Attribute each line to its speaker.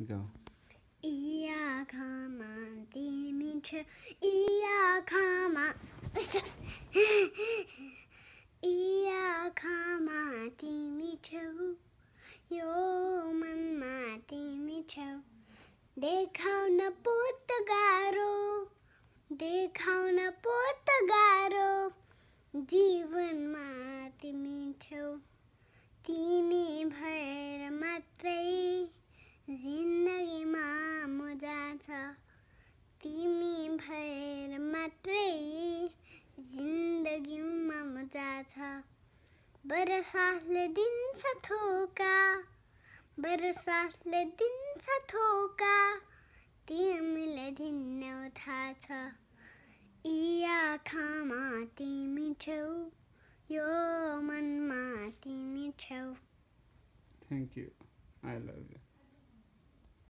Speaker 1: Go. Iya kama diminche. Iya kama. Iya kama diminche. Yo ma diminche. દેખાવ ન પોત ગારો na ન પોત तिमी भएर मात्रै जिन्दगीमा मजा छ बरसासले दिन्छ थोका बरसासले दिन्छ थोका तिमीले धिन्ने थाहा छ इया खामा तिमी छेउ यो मनमा तिमी छेउ thank you I love you